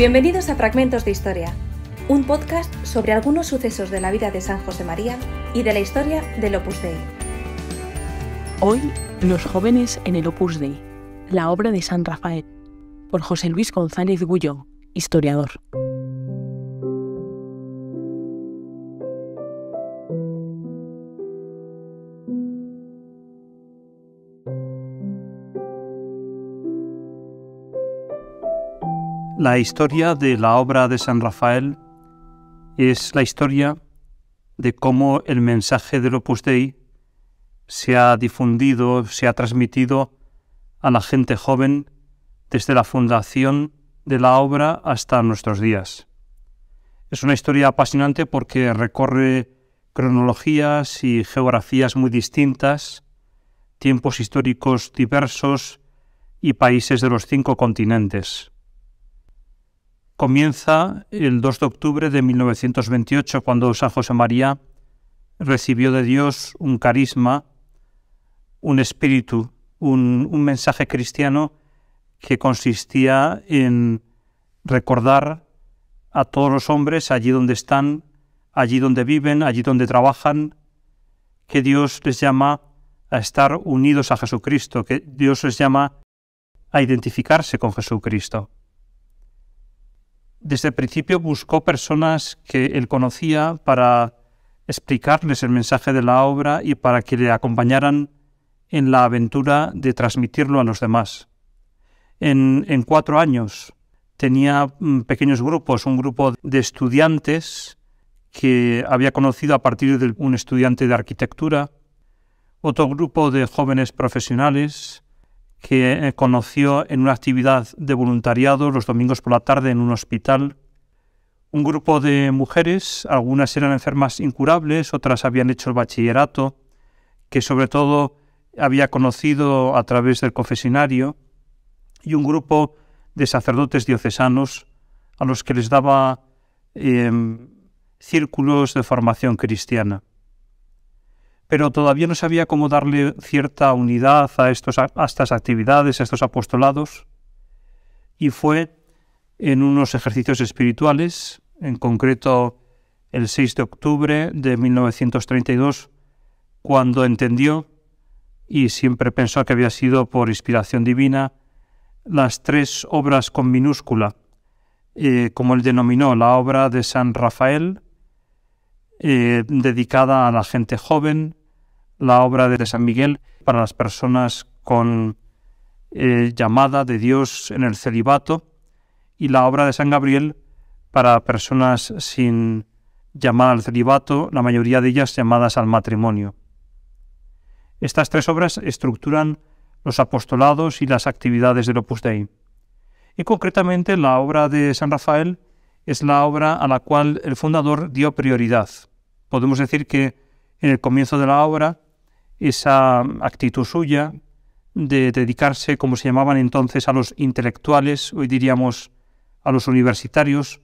Bienvenidos a Fragmentos de Historia, un podcast sobre algunos sucesos de la vida de San José María y de la historia del Opus Dei. Hoy, Los jóvenes en el Opus Dei, la obra de San Rafael, por José Luis González Gullo, historiador. La historia de la obra de San Rafael es la historia de cómo el mensaje del Opus Dei se ha difundido, se ha transmitido a la gente joven desde la fundación de la obra hasta nuestros días. Es una historia apasionante porque recorre cronologías y geografías muy distintas, tiempos históricos diversos y países de los cinco continentes comienza el 2 de octubre de 1928, cuando San José María recibió de Dios un carisma, un espíritu, un, un mensaje cristiano que consistía en recordar a todos los hombres allí donde están, allí donde viven, allí donde trabajan, que Dios les llama a estar unidos a Jesucristo, que Dios les llama a identificarse con Jesucristo desde el principio buscó personas que él conocía para explicarles el mensaje de la obra y para que le acompañaran en la aventura de transmitirlo a los demás. En, en cuatro años tenía mm, pequeños grupos, un grupo de estudiantes que había conocido a partir de un estudiante de arquitectura, otro grupo de jóvenes profesionales, que eh, conoció en una actividad de voluntariado los domingos por la tarde en un hospital. Un grupo de mujeres, algunas eran enfermas incurables, otras habían hecho el bachillerato, que sobre todo había conocido a través del confesionario, y un grupo de sacerdotes diocesanos a los que les daba em, círculos de formación cristiana pero todavía no sabía cómo darle cierta unidad a, estas actividades, a estos apostolados, y fue en unos ejercicios espirituales, en concreto el 6 de octubre de 1932, cuando entendió, y siempre pensó que había sido por inspiración divina, las tres obras con minúscula, eh, como él denominó la obra de San Rafael, eh, dedicada a la gente joven, la obra de San Miguel para las personas con eh, llamada de Dios en el celibato y la obra de San Gabriel para personas sin llamada al celibato, la mayoría de ellas llamadas al matrimonio. Estas tres obras estructuran los apostolados y las actividades del Opus Dei. Y concretamente la obra de San Rafael es la obra a la cual el fundador dio prioridad. Podemos decir que en el comienzo de la obra esa actitud suya de dedicarse, como se llamaban entonces, a los intelectuales, hoy diríamos a los universitarios,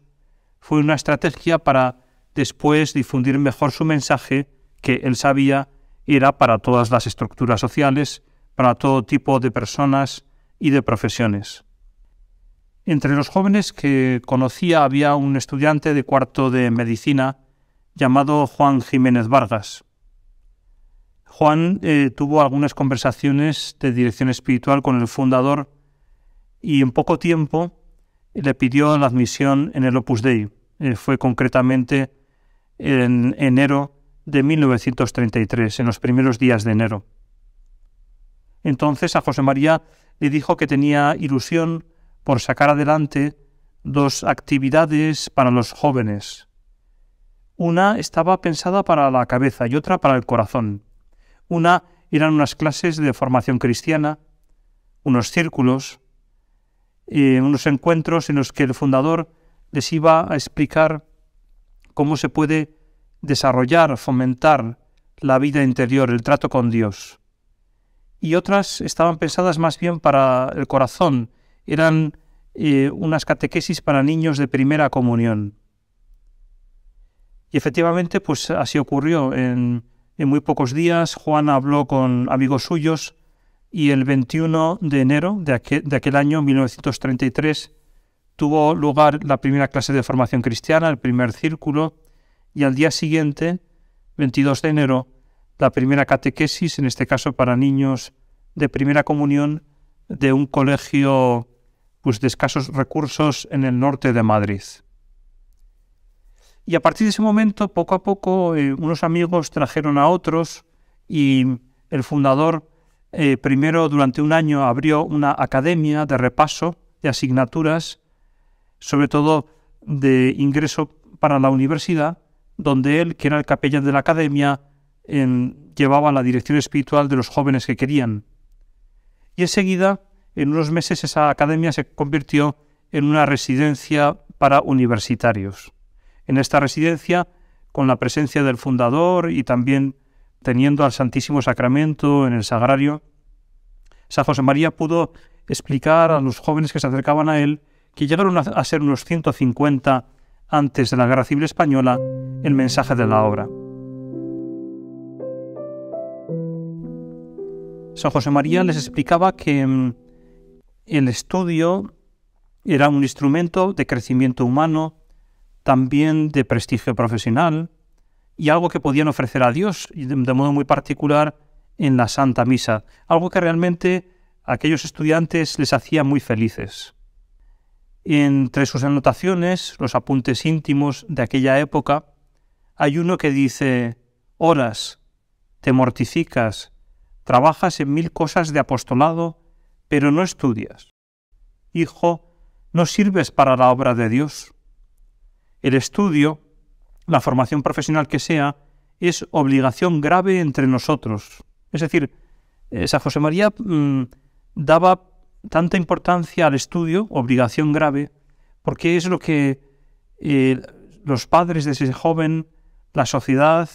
fue una estrategia para después difundir mejor su mensaje que él sabía era para todas las estructuras sociales, para todo tipo de personas y de profesiones. Entre los jóvenes que conocía había un estudiante de cuarto de medicina llamado Juan Jiménez Vargas, Juan eh, tuvo algunas conversaciones de dirección espiritual con el fundador y en poco tiempo le pidió la admisión en el Opus Dei. Eh, fue concretamente en enero de 1933, en los primeros días de enero. Entonces a José María le dijo que tenía ilusión por sacar adelante dos actividades para los jóvenes. Una estaba pensada para la cabeza y otra para el corazón. Una eran unas clases de formación cristiana, unos círculos, y unos encuentros en los que el fundador les iba a explicar cómo se puede desarrollar, fomentar la vida interior, el trato con Dios. Y otras estaban pensadas más bien para el corazón, eran eh, unas catequesis para niños de primera comunión. Y efectivamente, pues así ocurrió en en muy pocos días, Juan habló con amigos suyos y el 21 de enero de aquel, año 1933 tuvo lugar la primera clase de formación cristiana, el primer círculo, y al día siguiente, 22 de enero, la primera catequesis, en este caso para niños de primera comunión de un colegio pues, de escasos recursos en el norte de Madrid. Y a partir de ese momento, poco a poco, eh, unos amigos trajeron a otros y el fundador eh, primero durante un año abrió una academia de repaso de asignaturas, sobre todo de ingreso para la universidad, donde él, que era el capellán de la academia, llevaba la dirección espiritual de los jóvenes que querían. Y enseguida, en unos meses, esa academia se convirtió en una residencia para universitarios en esta residencia con la presencia del fundador y también teniendo al Santísimo Sacramento en el sagrario. San José María pudo explicar a los jóvenes que se acercaban a él, que llegaron a ser unos 150 antes de la Guerra Civil Española, el mensaje de la obra. San José María les explicaba que mm, el estudio era un instrumento de crecimiento humano, también de prestigio profesional y algo que podían ofrecer a Dios de modo muy particular en la Santa Misa, algo que realmente a aquellos estudiantes les hacía muy felices. Entre sus anotaciones, los apuntes íntimos de aquella época, hay uno que dice, oras, te mortificas, trabajas en mil cosas de apostolado, pero no estudias. Hijo, no sirves para la obra de Dios. El estudio, la formación profesional que sea, es obligación grave entre nosotros. Es decir, esa eh, San José María mm, daba tanta importancia al estudio, obligación grave, porque es lo que eh, los padres de ese joven, la sociedad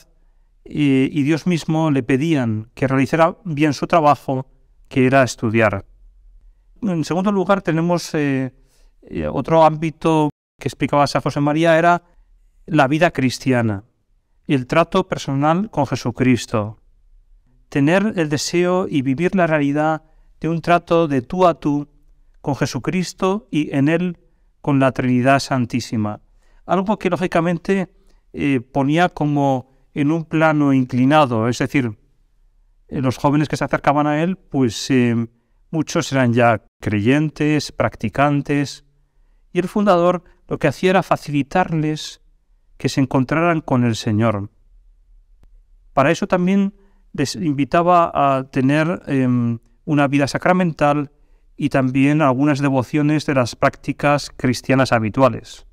y Dios mismo le pedían que realizara bien su trabajo, que era estudiar. En segundo lugar, tenemos eh, otro ámbito que explicaba a José María era la vida cristiana y el trato personal con Jesucristo. Tener el deseo y vivir la realidad de un trato de tú a tú con Jesucristo y en Él con la Trinidad Santísima. Algo que lógicamente eh, ponía como en un plano inclinado, es decir, eh, los jóvenes que se acercaban a Él, pues eh, muchos eran ya creyentes, practicantes, y el fundador lo que hacía era facilitarles que se encontraran con el Señor. Para eso también les invitaba a tener em, una vida sacramental y también algunas devociones de las prácticas cristianas habituales.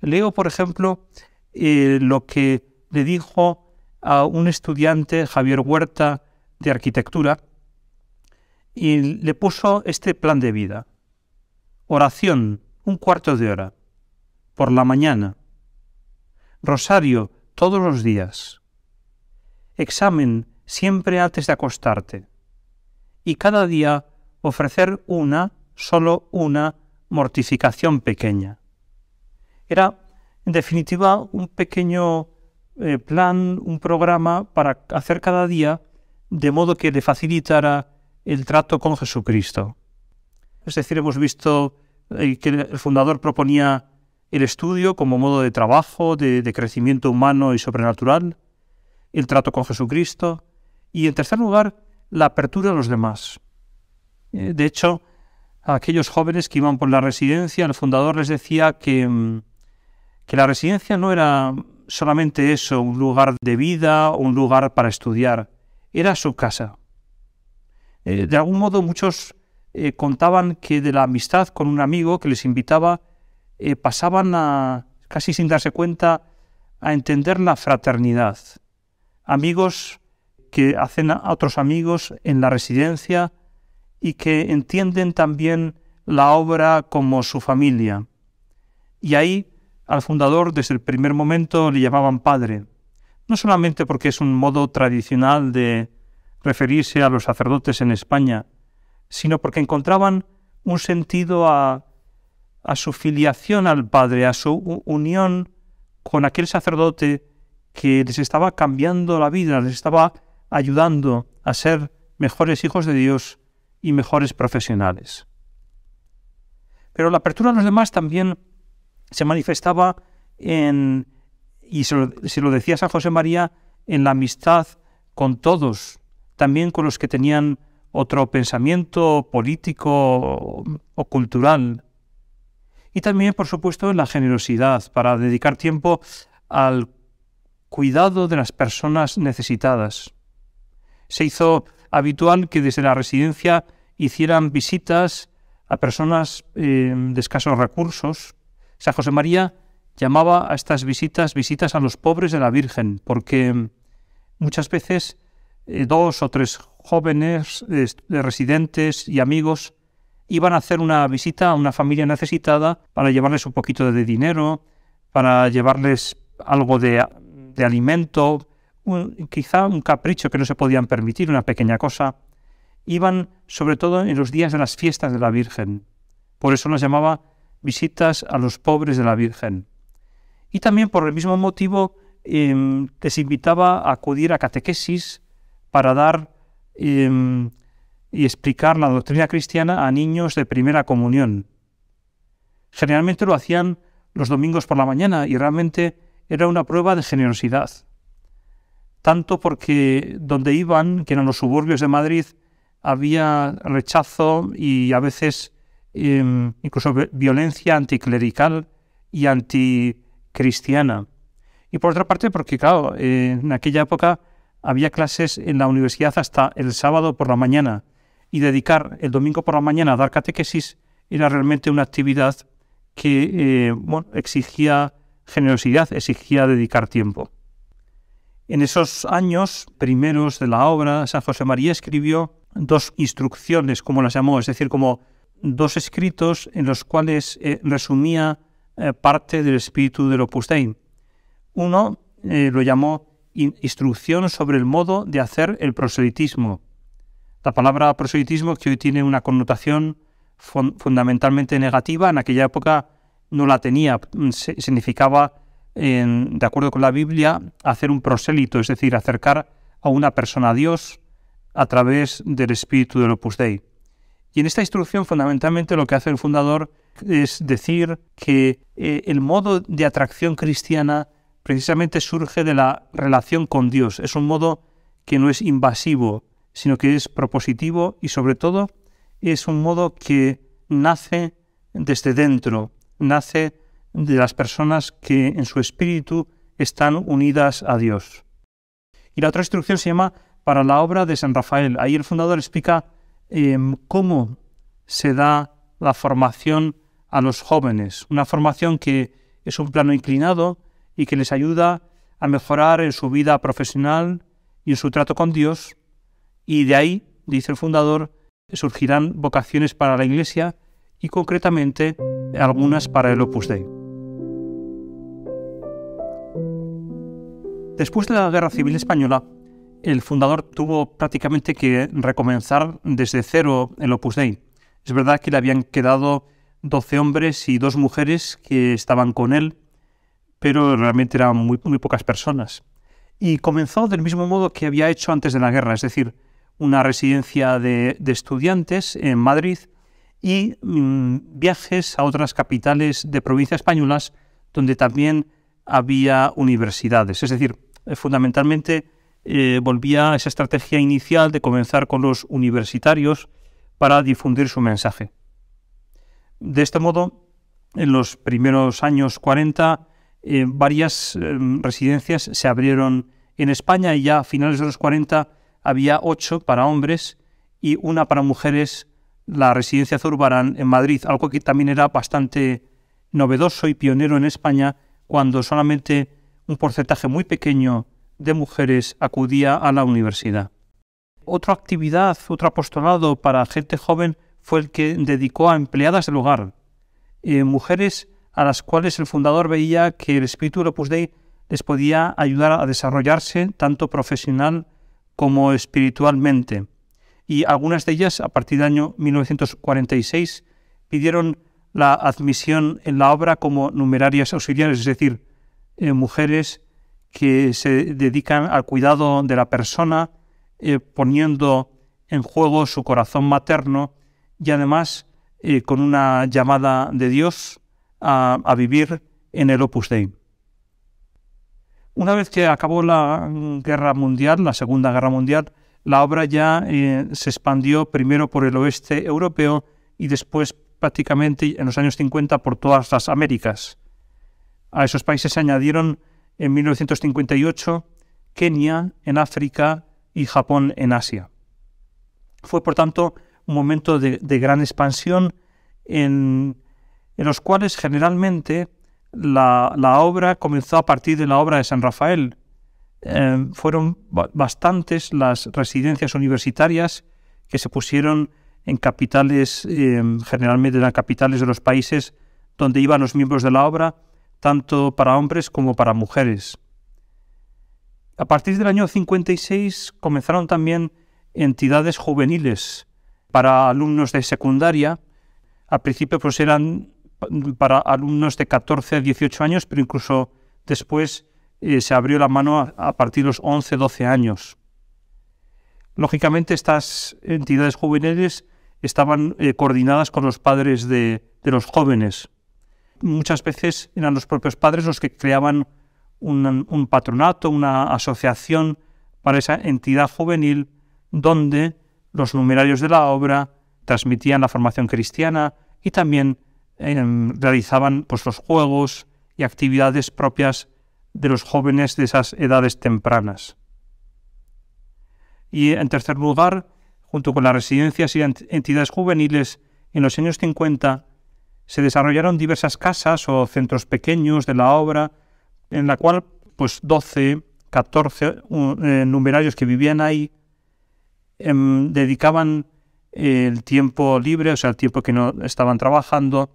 Leo, por ejemplo, eh, lo que le dijo a un estudiante, Javier Huerta, de arquitectura, y le puso este plan de vida. Oración, un cuarto de hora, por la mañana. Rosario todos los días. Examen siempre antes de acostarte. Y cada día ofrecer una, solo una, mortificación pequeña. Era, en definitiva, un pequeño eh, plan, un programa para hacer cada día de modo que le facilitara el trato con Jesucristo. Es decir, hemos visto que el fundador proponía el estudio como modo de trabajo, de, crecimiento humano y sobrenatural, el trato con Jesucristo y, en tercer lugar, la apertura a los demás. Eh, de hecho, a aquellos jóvenes que iban por la residencia, el fundador les decía mm, que, la residencia no era solamente eso, un lugar de vida, un lugar para estudiar, era su casa. Eh, de algún modo muchos eh, contaban que de la amistad con un amigo que les invitaba eh, pasaban a, casi sin darse cuenta, a entender la fraternidad. Amigos que hacen a otros amigos en la residencia y que entienden también la obra como su familia. Y ahí al fundador desde el primer momento le llamaban padre, no solamente porque es un modo tradicional de referirse a los sacerdotes en España, sino porque encontraban un sentido a, su filiación al Padre, a su unión con aquel sacerdote que les estaba cambiando la vida, les estaba ayudando a ser mejores hijos de Dios y mejores profesionales. Pero la apertura a los demás también se manifestaba en, y se lo decía San José María, en la amistad con todos, también con los que tenían otro pensamiento político o cultural. Y también, por supuesto, la generosidad para dedicar tiempo al cuidado de las personas necesitadas. Se hizo habitual que desde la residencia hicieran visitas a personas eh, de escasos recursos. San José María llamaba a estas visitas visitas a los pobres de la Virgen, porque muchas veces eh, dos o tres jóvenes residentes y amigos iban a hacer una visita a una familia necesitada para llevarles un poquito de dinero, para llevarles algo de, alimento, quizá un capricho que no se podían permitir, una pequeña cosa. Iban sobre todo en los días de las fiestas de la Virgen. Por eso las llamaba visitas a los pobres de la Virgen. Y también por el mismo motivo em, les invitaba a acudir a catequesis, para dar em, y explicar la doctrina cristiana a niños de primera comunión. Generalmente lo hacían los domingos por la mañana y realmente era una prueba de generosidad. Tanto porque donde iban, que eran los suburbios de Madrid, había rechazo y a veces em, incluso violencia anticlerical y anticristiana. Y por otra parte, porque claro, en aquella época había clases en la universidad hasta el sábado por la mañana y dedicar el domingo por la mañana a dar catequesis era realmente una actividad que eh, exigía generosidad, exigía dedicar tiempo. En esos años primeros de la obra, San José María escribió dos instrucciones, como las llamó, es decir, como dos escritos en los cuales eh, resumía eh, parte del espíritu del Opus Dei. Uno lo llamó instrucción sobre el modo de hacer el proselitismo. La palabra proselitismo, que hoy tiene una connotación fundamentalmente negativa, en aquella época no la tenía. significaba, de acuerdo con la Biblia, hacer un prosélito, es decir, acercar a una persona a Dios a través del espíritu del Opus Dei. Y en esta instrucción, fundamentalmente, lo que hace el fundador es decir que eh, el modo de atracción cristiana precisamente surge de la relación con Dios. Es un modo que no es invasivo, sino que es propositivo y sobre todo es un modo que nace desde dentro, nace de las personas que en su espíritu están unidas a Dios. Y la otra instrucción se llama para la obra de San Rafael. Ahí el fundador explica em, cómo se da la formación a los jóvenes, una formación que es un plano inclinado, y que les ayuda a mejorar en su vida profesional y en su trato con Dios. Y de ahí, dice el fundador, surgirán vocaciones para la Iglesia y concretamente algunas para el Opus Dei. Después de la Guerra Civil Española, el fundador tuvo prácticamente que recomenzar desde cero el Opus Dei. Es verdad que le habían quedado 12 hombres y dos mujeres que estaban con él, pero realmente eran muy, pocas personas. Y comenzó del mismo modo que había hecho antes de la guerra, es decir, una residencia de, estudiantes en Madrid y mm, viajes a otras capitales de provincias españolas donde también había universidades. Es decir, eh, fundamentalmente eh, volvía a esa estrategia inicial de comenzar con los universitarios para difundir su mensaje. De este modo, en los primeros años 40, eh, varias eh, residencias se abrieron en España y ya a finales de los 40 había ocho para hombres y una para mujeres, la residencia Zurbarán en Madrid, algo que también era bastante novedoso y pionero en España cuando solamente un porcentaje muy pequeño de mujeres acudía a la universidad. Otra actividad, otro apostolado para gente joven fue el que dedicó a empleadas del hogar, eh, mujeres a las cuales el fundador veía que el espíritu de Opus Dei les podía ayudar a desarrollarse tanto profesional como espiritualmente. Y algunas de ellas, a partir del año 1946, pidieron la admisión en la obra como numerarias auxiliares, es decir, eh, mujeres que se dedican al cuidado de la persona, eh, poniendo en juego su corazón materno y además eh, con una llamada de Dios a, vivir en el Opus Dei. Una vez que acabó la guerra mundial, la Segunda Guerra Mundial, la obra ya eh, se expandió primero por el oeste europeo y después prácticamente en los años 50 por todas las Américas. A esos países se añadieron en 1958 Kenia en África y Japón en Asia. Fue por tanto un momento de gran expansión en, en los cuales generalmente la, obra comenzó a partir de la obra de San Rafael. Eh, fueron bastantes las residencias universitarias que se pusieron en capitales, eh, generalmente en las capitales de los países donde iban los miembros de la obra, tanto para hombres como para mujeres. A partir del año 56 comenzaron también entidades juveniles para alumnos de secundaria. Al principio pues eran para alumnos de 14 a 18 años, pero incluso después eh, se abrió la mano a, partir de los 11, 12 años. Lógicamente estas entidades juveniles estaban eh, coordinadas con los padres de, los jóvenes. Muchas veces eran los propios padres los que creaban un patronato, una asociación para esa entidad juvenil donde los numerarios de la obra transmitían la formación cristiana y también realizaban pues, los juegos y actividades propias de los jóvenes de esas edades tempranas. Y en tercer lugar, junto con las residencias y entidades juveniles, en los años 50 se desarrollaron diversas casas o centros pequeños de la obra, en la cual pues 12, 14 eh, numerarios que vivían ahí em, dedicaban el tiempo libre, o sea, el tiempo que no estaban trabajando,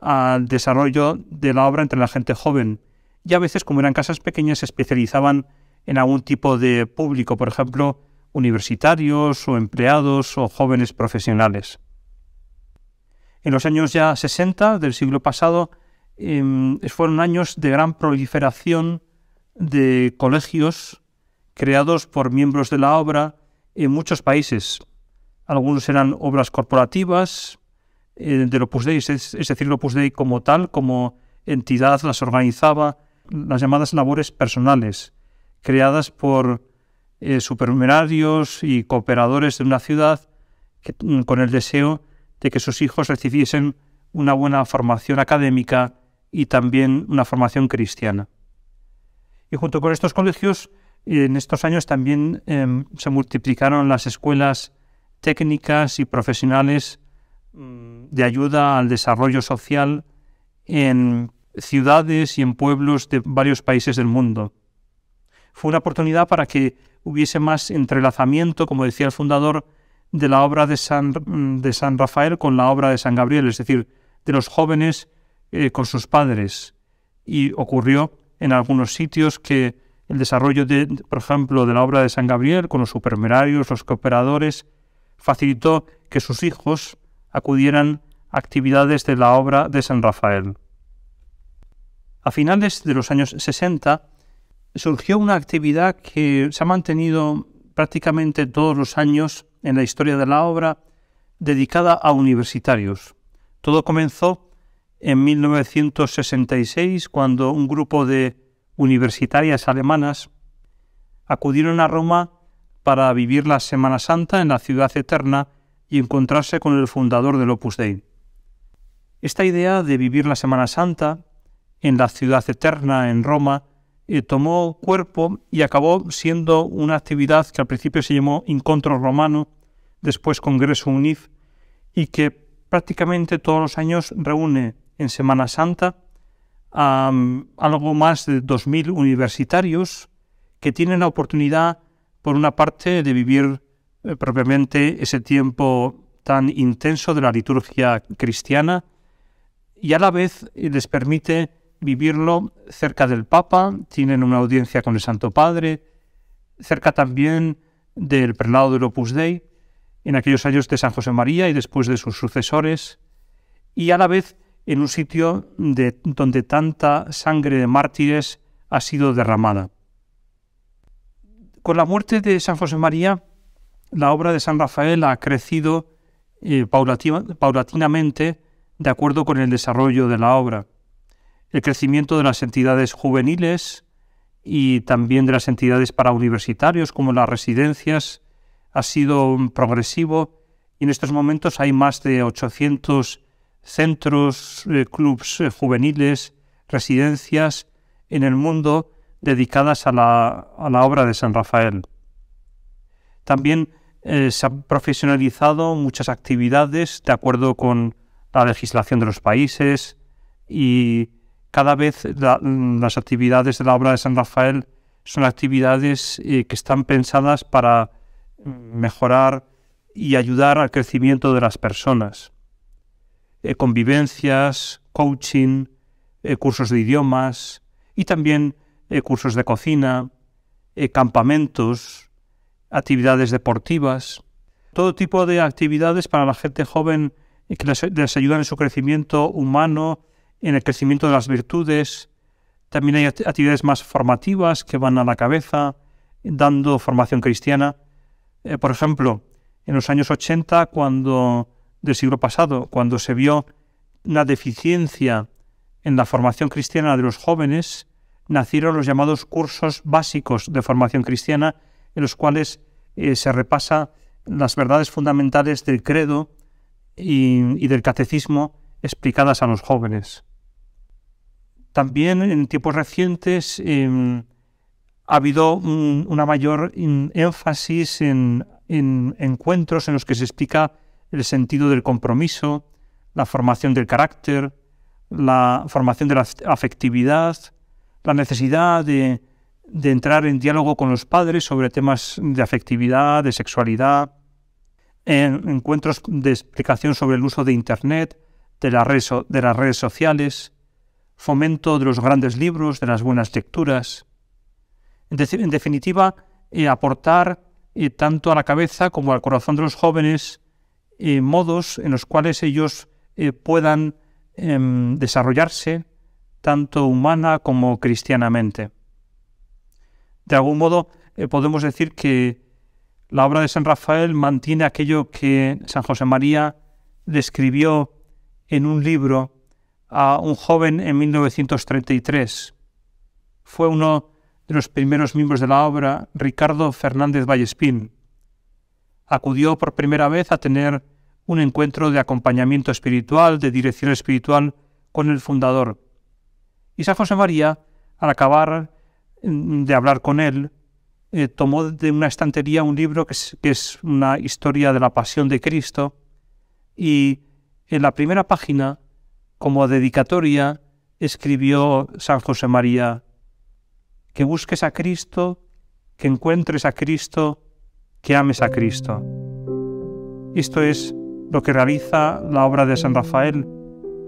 al desarrollo de la obra entre la gente joven. Y a veces, como eran casas pequeñas, se especializaban en algún tipo de público, por ejemplo, universitarios o empleados o jóvenes profesionales. En los años ya 60 del siglo pasado em, fueron años de gran proliferación de colegios creados por miembros de la obra en muchos países. Algunos eran obras corporativas, eh, del Opus Dei, es, decir, el Opus como tal, como entidad, las organizaba, las llamadas labores personales, creadas por eh, supernumerarios y cooperadores de una ciudad mm, con el deseo de que sus hijos recibiesen una buena formación académica y también una formación cristiana. Y junto con estos colegios, en estos años también em, se multiplicaron las escuelas técnicas y profesionales Mm, de ayuda al desarrollo social en ciudades y en pueblos de varios países del mundo. Fue una oportunidad para que hubiese más entrelazamiento, como decía el fundador, de la obra de San, mm, de San Rafael con la obra de San Gabriel, es decir, de los jóvenes eh, con sus padres. Y ocurrió en algunos sitios que el desarrollo, de, por ejemplo, de la obra de San Gabriel con los supermerarios, los cooperadores, facilitó que sus hijos acudieran actividades de la obra de San Rafael. A finales de los años 60 surgió una actividad que se ha mantenido prácticamente todos los años en la historia de la obra dedicada a universitarios. Todo comenzó en 1966 cuando un grupo de universitarias alemanas acudieron a Roma para vivir la Semana Santa en la ciudad eterna y encontrarse con el fundador del Opus Dei. Esta idea de vivir la Semana Santa en la ciudad eterna, en Roma, eh, tomó cuerpo y acabó siendo una actividad que al principio se llamó Encontro Romano, después Congreso UNIF, y que prácticamente todos los años reúne en Semana Santa a mm, algo más de 2.000 universitarios que tienen la oportunidad, por una parte, de vivir eh, propiamente ese tiempo tan intenso de la liturgia cristiana y a la vez eh, les permite vivirlo cerca del Papa, tienen una audiencia con el Santo Padre, cerca también del prelado del Opus Dei, en aquellos años de San José María y después de sus sucesores, y a la vez en un sitio donde tanta sangre de mártires ha sido derramada. Con la muerte de San José María, la obra de San Rafael ha crecido eh, paulatinamente de acuerdo con el desarrollo de la obra. El crecimiento de las entidades juveniles y también de las entidades para universitarios como las residencias ha sido progresivo y en estos momentos hay más de 800 centros, eh, clubes eh, juveniles, residencias en el mundo dedicadas a la, a la obra de San Rafael. También eh, se han profesionalizado muchas actividades de acuerdo con la legislación de los países y cada vez las actividades de la obra de San Rafael son actividades eh, que están pensadas para mejorar y ayudar al crecimiento de las personas. Eh, convivencias, coaching, cursos de idiomas y también cursos de cocina, campamentos, actividades deportivas, todo tipo de actividades para la gente joven que les, ayudan en su crecimiento humano, en el crecimiento de las virtudes. También hay actividades más formativas que van a la cabeza, dando formación cristiana. Eh, por ejemplo, en los años 80, cuando, del siglo pasado, cuando se vio una deficiencia en la formación cristiana de los jóvenes, nacieron los llamados cursos básicos de formación cristiana, en los cuales eh, se repasa las verdades fundamentales del credo y, del catecismo explicadas a los jóvenes. También en tiempos recientes em, ha habido un, una mayor énfasis en, en encuentros en los que se explica el sentido del compromiso, la formación del carácter, la formación de la afectividad, la necesidad de de entrar en diálogo con los padres sobre temas de afectividad, de sexualidad, en encuentros de explicación sobre el uso de Internet, de, las redes sociales, fomento de los grandes libros, de las buenas lecturas. En, definitiva, eh, aportar eh, tanto a la cabeza como al corazón de los jóvenes eh, modos en los cuales ellos puedan em, desarrollarse tanto humana como cristianamente de algún modo eh, podemos decir que la obra de San Rafael mantiene aquello que San José María describió en un libro a un joven en 1933. Fue uno de los primeros miembros de la obra, Ricardo Fernández Vallespín. Acudió por primera vez a tener un encuentro de acompañamiento espiritual, de dirección espiritual, con el fundador. Y San José María, al acabar Mm, de hablar con él, eh, tomó de una estantería un libro que es, que es, una historia de la pasión de Cristo y en la primera página, como dedicatoria, escribió San José María, que busques a Cristo, que encuentres a Cristo, que ames a Cristo. Esto es lo que realiza la obra de San Rafael,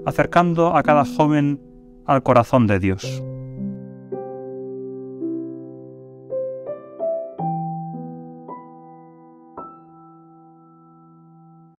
acercando a cada joven al corazón de Dios.